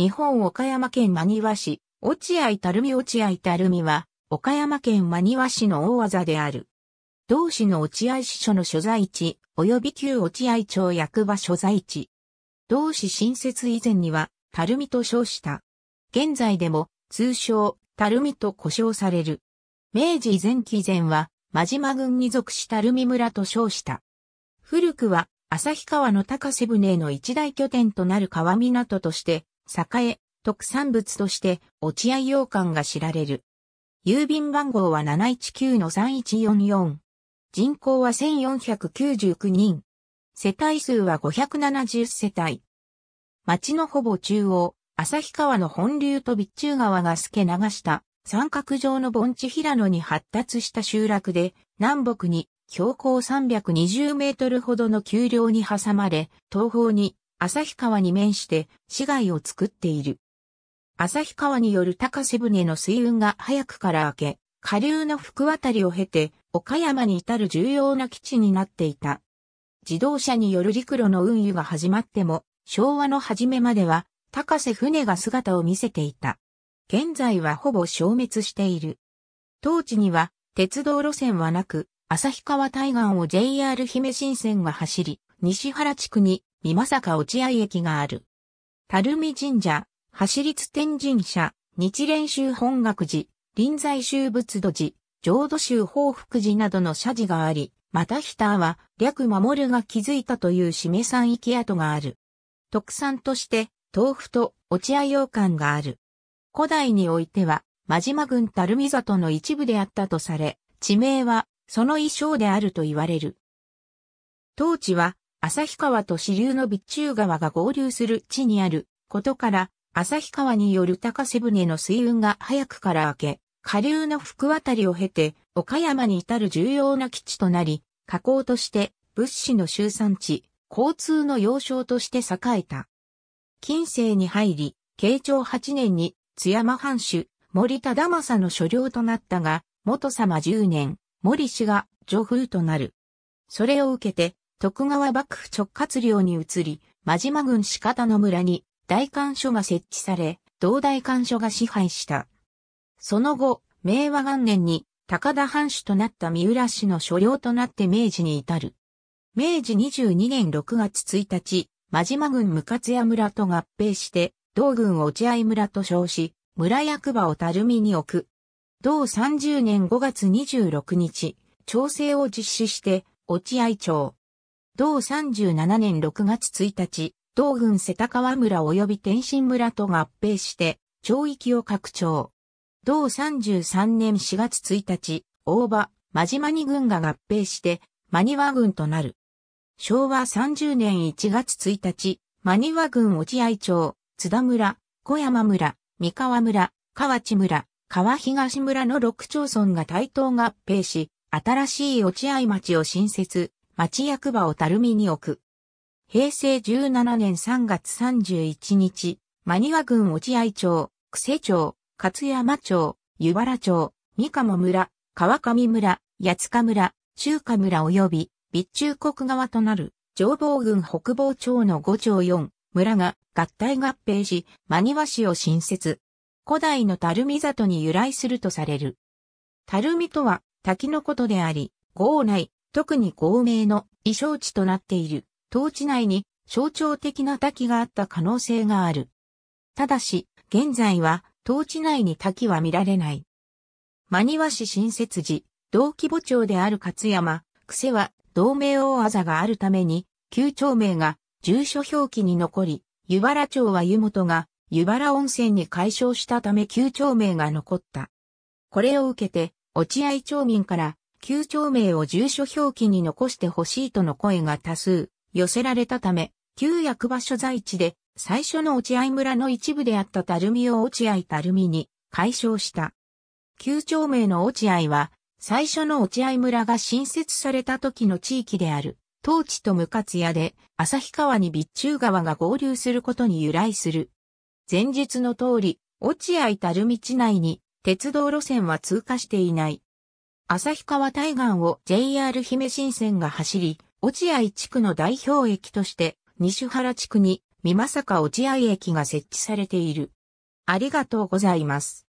日本岡山県真庭市、落合たるみ落合たるみは、岡山県真庭市の大技である。同市の落合支所の所在地、及び旧落合町役場所在地。同市新設以前には、たるみと称した。現在でも、通称、たるみと呼称される。明治前期前は、真島郡に属したるみ村と称した。古くは、旭川の高瀬船の一大拠点となる川港として、栄、特産物として落合洋館が知られる。郵便番号は719-3144。人口は1499人。世帯数は570世帯。町のほぼ中央、旭川の本流と備中川が透け流した三角状の盆地平野に発達した集落で、南北に標高320メートルほどの丘陵に挟まれ、東方に旭川に面して市街を作っている。旭川による高瀬船の水運が早くから明け、下流の福渡りを経て、岡山に至る重要な基地になっていた。自動車による陸路の運輸が始まっても、昭和の初めまでは、高瀬船が姿を見せていた。現在はほぼ消滅している。当地には、鉄道路線はなく、旭川対岸を JR 姫新線が走り、西原地区にさか落合駅がある。垂水神社、走立天神社、日蓮宗本学寺、臨済宗仏土寺、浄土宗報福寺などの社寺があり、またヒは略守るが築いたという締め山き跡がある。特産として、豆腐と落合洋館がある。古代においては、真島郡垂水里の一部であったとされ、地名は、その衣装であると言われる。当地は、旭川と支流の備中川が合流する地にあることから、旭川による高瀬船の水運が早くから明け、下流の福渡りを経て、岡山に至る重要な基地となり、河口として物資の集散地、交通の要衝として栄えた。近世に入り、慶長8年に津山藩主、森忠政の所領となったが、元様10年、森氏が女風となる。それを受けて、徳川幕府直轄領に移り、真島郡四方の村に大官所が設置され、同大官所が支配した。その後、明和元年に高田藩主となった三浦氏の所領となって明治に至る。明治22年6月1日、真島郡向屋村と合併して、同郡落合村と称し、村役場を垂水に置く。同30年5月26日、調整を実施して、落合町、同37年6月1日、同郡瀬田川村及び天津村と合併して、町域を拡張。同33年4月1日、大場、真島に軍が合併して、真庭郡軍となる。昭和30年1月1日、真庭郡軍落合町、津田村、小山村、三河村、河内村、川東村の6町村が対等合併し、新しい落合町を新設、町役場を垂水に置く。平成17年3月31日、真庭郡落合町、久世町、勝山町、湯原町、三鴨村、川上村、八塚村、中華村及び、備中国側となる、上房郡北房町の5町4、村が合体合併し、真庭市を新設。古代の垂水里に由来するとされる。垂水とは、滝のことであり、郷内、特に孔明の衣装地となっている、当地内に象徴的な滝があった可能性がある。ただし、現在は、当地内に滝は見られない。真庭市新設寺、同規模町である勝山、癖は、同盟大技があるために、旧町名が、住所表記に残り、湯原町は湯本が、湯原温泉に解消したため旧町名が残った。これを受けて、落合町民から、旧町名を住所表記に残してほしいとの声が多数寄せられたため、旧役場所在地で最初の落合村の一部であった垂水を落合垂水に解消した。旧町名の落合は、最初の落合村が新設された時の地域である、当地と無活屋で、旭川に備中川が合流することに由来する。前述の通り、落合垂水地内に鉄道路線は通過していない。旭川対岸を JR 姫新線が走り、落合地区の代表駅として、西原地区に、さか落合駅が設置されている。ありがとうございます。